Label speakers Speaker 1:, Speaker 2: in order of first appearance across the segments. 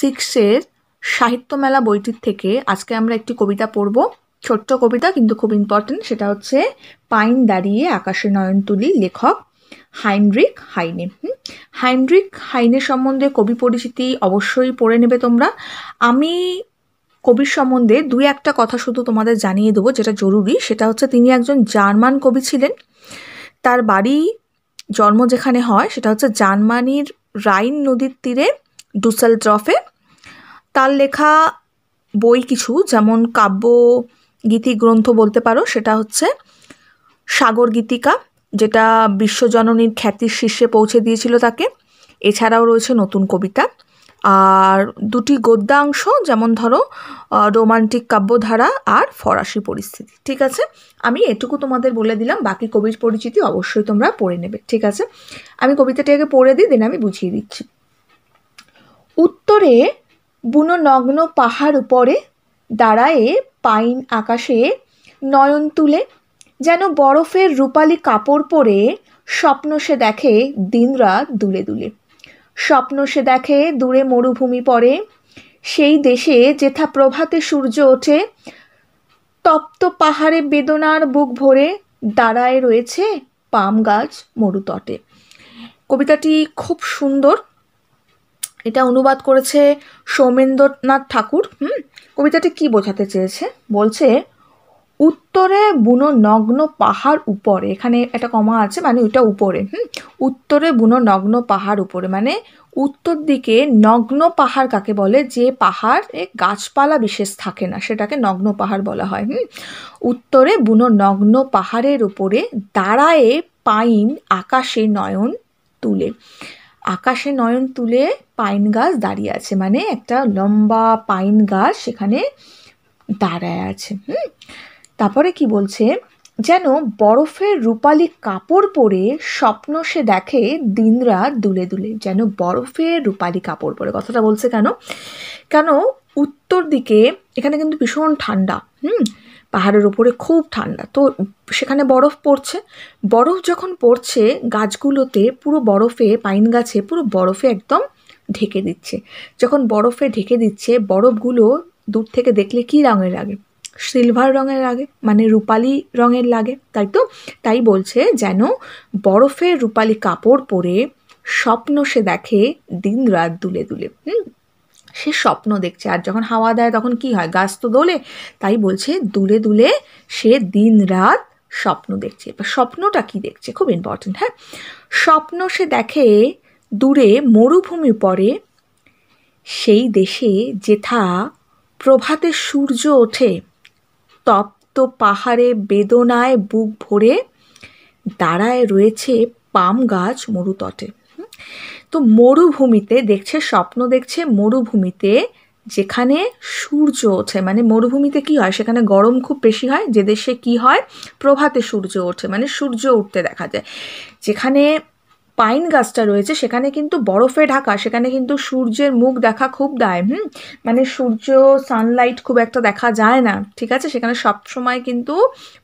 Speaker 1: সিক্সের সাহিত্যমেলা বইটির থেকে আজকে আমরা একটি কবিতা পড়ব ছোট্ট কবিতা কিন্তু খুব ইম্পর্টেন্ট সেটা হচ্ছে পাইন দাঁড়িয়ে আকাশে নয়ন তুলি লেখক হাইনরিক হাইনে হাইনরিক হাইনে সম্বন্ধে কবি পরিচিতি অবশ্যই পড়ে নেবে তোমরা আমি কবির সম্বন্ধে দুই একটা কথা শুধু তোমাদের জানিয়ে দেবো যেটা জরুরি সেটা হচ্ছে তিনি একজন জার্মান কবি ছিলেন তার বাড়ি জন্ম যেখানে হয় সেটা হচ্ছে জার্মানির রাইন নদীর তীরে ডুসেল ট্রফে তার লেখা বই কিছু যেমন কাব্য গীতি গ্রন্থ বলতে পারো সেটা হচ্ছে সাগর গীতিকা যেটা বিশ্বজননীর খ্যাতির শীর্ষে পৌঁছে দিয়েছিল তাকে এছাড়াও রয়েছে নতুন কবিতা আর দুটি গদ্যাংশ যেমন ধরো রোমান্টিক কাব্যধারা আর ফরাসি পরিস্থিতি ঠিক আছে আমি এটুকু তোমাদের বলে দিলাম বাকি কবির পরিচিতি অবশ্যই তোমরা পড়ে নেবে ঠিক আছে আমি কবিতাটি আগে পড়ে দিই দেন আমি বুঝিয়ে দিচ্ছি উত্তরে বুননগ্ন পাহাড় উপরে দাঁড়ায়ে পাইন আকাশে নয়ন তুলে যেন বরফের রূপালি কাপড় পরে স্বপ্ন সে দেখে দিনরাত দুলে দুলে স্বপ্ন সে দেখে দূরে মরুভূমি পড়ে সেই দেশে যেথা প্রভাতে সূর্য ওঠে তপ্ত পাহাড়ে বেদনার বুক ভরে দাঁড়ায় রয়েছে পাম গাছ মরুতটে কবিতাটি খুব সুন্দর এটা অনুবাদ করেছে সৌমেন্দ্রনাথ ঠাকুর হুম কবিতাটি কি বোঝাতে চেয়েছে বলছে উত্তরে বুনো নগ্ন পাহাড় উপরে এখানে একটা কমা আছে মানে ওইটা উপরে হুম উত্তরে বুনো নগ্ন পাহাড় উপরে মানে উত্তর দিকে নগ্ন পাহাড় কাকে বলে যে এ গাছপালা বিশেষ থাকে না সেটাকে নগ্ন পাহাড় বলা হয় হুম উত্তরে বুনো নগ্ন পাহাড়ের উপরে দাঁড়ায়ে পাইন আকাশে নয়ন তুলে আকাশে নয়ন তুলে পাইন গাছ দাঁড়িয়ে আছে মানে একটা লম্বা পাইন গাছ সেখানে দাঁড়ায় আছে হুম তারপরে কি বলছে যেন বরফের রূপালি কাপড় পরে স্বপ্ন সে দেখে দিনরাত দুলে দুলে যেন বরফের রূপালি কাপড় পরে কথাটা বলছে কেন কেন উত্তর দিকে এখানে কিন্তু ভীষণ ঠান্ডা হুম পাহাড়ের উপরে খুব ঠান্ডা তো সেখানে বরফ পড়ছে বরফ যখন পড়ছে গাছগুলোতে পুরো বরফে পাইন গাছে পুরো বরফে একদম ঢেকে দিচ্ছে যখন বরফে ঢেকে দিচ্ছে বরফগুলো দূর থেকে দেখলে কি রঙের লাগে সিলভার রঙের লাগে মানে রূপালি রঙের লাগে তাই তো তাই বলছে যেন বরফের রূপালি কাপড় পরে স্বপ্ন সে দেখে দিন রাত দুলে দুলে হুম সে স্বপ্ন দেখছে আর যখন হাওয়া দেয় তখন কি হয় গাছ তো দোলে তাই বলছে দুলে দুলে সে দিন রাত স্বপ্ন দেখছে এবার স্বপ্নটা কি দেখছে খুব ইম্পর্টেন্ট হ্যাঁ স্বপ্ন সে দেখে দূরে মরুভূমি পড়ে সেই দেশে যেথা প্রভাতে সূর্য ওঠে তপ্ত পাহাড়ে বেদনায় বুক ভরে দাঁড়ায় রয়েছে পাম গাছ মরুতটে তো মরুভূমিতে দেখছে স্বপ্ন দেখছে মরুভূমিতে যেখানে সূর্য ওঠে মানে মরুভূমিতে কি হয় সেখানে গরম খুব বেশি হয় যে দেশে কি হয় প্রভাতে সূর্য ওঠে মানে সূর্য উঠতে দেখা যায় যেখানে পাইন গাছটা রয়েছে সেখানে কিন্তু বরফে ঢাকা সেখানে কিন্তু সূর্যের মুখ দেখা খুব দায় হুম মানে সূর্য সানলাইট খুব একটা দেখা যায় না ঠিক আছে সেখানে সব সময় কিন্তু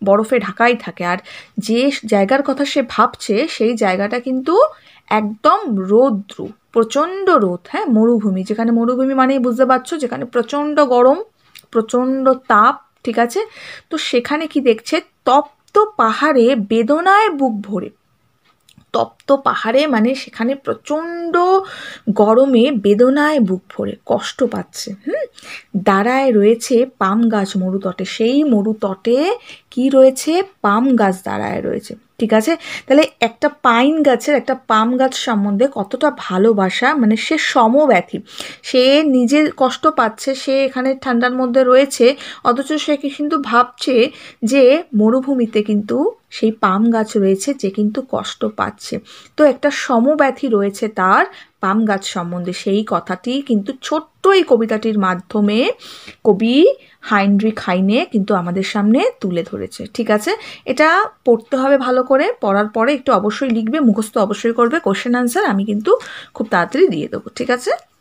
Speaker 1: বরফে ঢাকাই থাকে আর যে জায়গার কথা সে ভাবছে সেই জায়গাটা কিন্তু একদম রৌদ্র প্রচণ্ড রোদ হ্যাঁ মরুভূমি যেখানে মরুভূমি মানেই বুঝতে পারছো যেখানে প্রচণ্ড গরম প্রচণ্ড তাপ ঠিক আছে তো সেখানে কি দেখছে তপ্ত পাহাড়ে বেদনায় বুক ভরে তপ্ত পাহাড়ে মানে সেখানে প্রচণ্ড গরমে বেদনায় বুক ভরে কষ্ট পাচ্ছে হুম দাঁড়ায় রয়েছে পাম গাছ মরুতটে সেই মরুতটে কি রয়েছে পাম গাছ দাঁড়ায় রয়েছে ঠিক আছে তাহলে একটা পাইন গাছের একটা পাম গাছ সম্বন্ধে কতটা ভালোবাসা মানে সে সমব্যথী সে নিজের কষ্ট পাচ্ছে সে এখানে ঠান্ডার মধ্যে রয়েছে অথচ সে কিন্তু ভাবছে যে মরুভূমিতে কিন্তু সেই পাম গাছ রয়েছে যে কিন্তু কষ্ট পাচ্ছে তো একটা সমব্যথী রয়েছে তার পাম গাছ সম্বন্ধে সেই কথাটি কিন্তু ছোট্ট এই কবিতাটির মাধ্যমে কবি হাইনরিক হাইনে কিন্তু আমাদের সামনে তুলে ধরেছে ঠিক আছে এটা পড়তে হবে ভালো করে পড়ার পরে একটু অবশ্যই লিখবে মুখস্থ অবশ্যই করবে কোশ্চেন আনসার আমি কিন্তু খুব তাড়াতাড়ি দিয়ে দেবো ঠিক আছে